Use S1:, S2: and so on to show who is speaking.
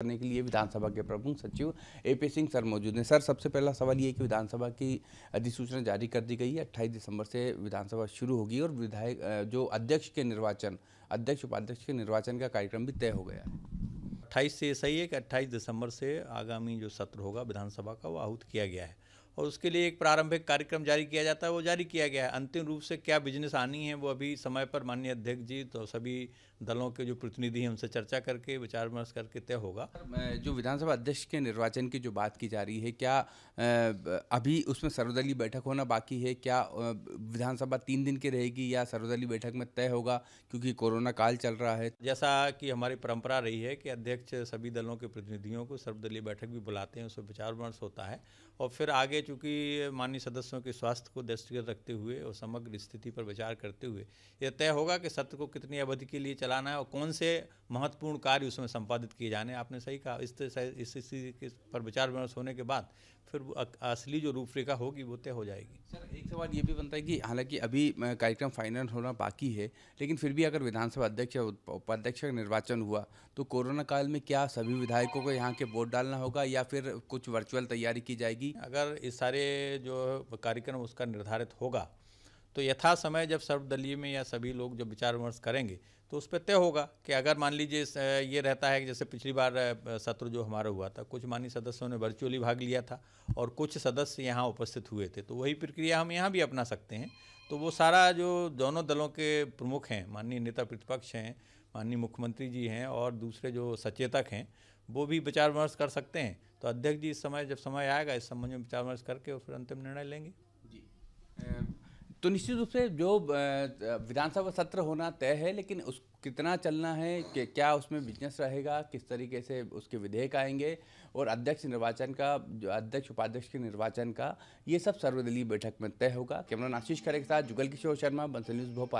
S1: करने के लिए विधानसभा के प्रमुख सचिव ए पी सिंह सर मौजूद हैं सर सबसे पहला सवाल ये कि विधानसभा की अधिसूचना जारी कर दी गई है अट्ठाईस दिसंबर से विधानसभा शुरू होगी और विधायक जो अध्यक्ष
S2: के निर्वाचन अध्यक्ष उपाध्यक्ष के निर्वाचन का कार्यक्रम भी तय हो गया है अट्ठाईस से सही है कि अट्ठाईस दिसंबर से आगामी जो सत्र होगा विधानसभा का वो आहूत किया गया है और उसके लिए एक प्रारंभिक कार्यक्रम जारी किया जाता है वो जारी किया गया है अंतिम रूप से क्या बिजनेस आनी है वो अभी समय पर माननीय अध्यक्ष जी तो सभी दलों के जो प्रतिनिधि हैं उनसे चर्चा करके विचार विमर्श करके तय होगा जो विधानसभा अध्यक्ष के निर्वाचन की जो बात की जा रही है क्या
S1: अभी उसमें सर्वदलीय बैठक होना बाकी है क्या विधानसभा तीन दिन की रहेगी या सर्वदलीय बैठक में तय
S2: होगा क्योंकि कोरोना काल चल रहा है जैसा कि हमारी परंपरा रही है कि अध्यक्ष सभी दलों के प्रतिनिधियों को सर्वदलीय बैठक भी बुलाते हैं उसमें विचार विमर्श होता है और फिर आगे क्योंकि माननीय सदस्यों के स्वास्थ्य को दृष्टिगत रखते हुए और समग्र स्थिति पर विचार करते हुए यह तय होगा कि सत्र को कितनी अवधि के लिए चलाना है और कौन से महत्वपूर्ण कार्य उसमें संपादित किए जाने आपने सही कहा इस स्थिति पर विचार विमर्श होने के बाद फिर असली जो रूपरेखा होगी वो तय हो जाएगी सर एक सवाल ये भी बनता है कि
S1: हालांकि अभी कार्यक्रम फाइनल होना बाकी है लेकिन फिर भी अगर विधानसभा अध्यक्ष या उपाध्यक्ष का निर्वाचन हुआ तो कोरोना काल में क्या सभी विधायकों
S2: को यहाँ के वोट डालना होगा या फिर कुछ वर्चुअल तैयारी की जाएगी अगर इस सारे जो कार्यक्रम उसका निर्धारित होगा तो यथा समय जब सर्वदलीय में या सभी लोग जब विचार विमर्श करेंगे तो उस पर तय होगा कि अगर मान लीजिए ये रहता है कि जैसे पिछली बार सत्र जो हमारा हुआ था कुछ माननीय सदस्यों ने वर्चुअली भाग लिया था और कुछ सदस्य यहाँ उपस्थित हुए थे तो वही प्रक्रिया हम यहाँ भी अपना सकते हैं तो वो सारा जो दोनों दलों के प्रमुख हैं माननीय नेता प्रतिपक्ष हैं माननीय मुख्यमंत्री जी हैं और दूसरे जो सचेतक हैं वो भी विचार विमर्श कर सकते हैं तो अध्यक्ष जी इस समय जब समय आएगा इस संबंध में विचार विमर्श करके और फिर अंतिम निर्णय लेंगे जी तो निश्चित रूप से जो विधानसभा सत्र
S1: होना तय है लेकिन उस कितना चलना है कि क्या उसमें बिजनेस रहेगा किस तरीके से उसके विधेयक आएंगे और अध्यक्ष निर्वाचन का जो अध्यक्ष उपाध्यक्ष के निर्वाचन का ये सब सर्वदलीय बैठक में तय होगा कैमरा आशीष खरे के साथ जुगल किशोर शर्मा बंसल न्यूज़ भोपाल